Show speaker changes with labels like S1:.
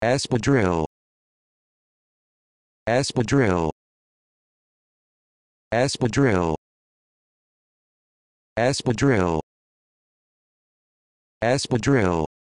S1: Espadrille Espadrille Espadrille Espadrille Espadrille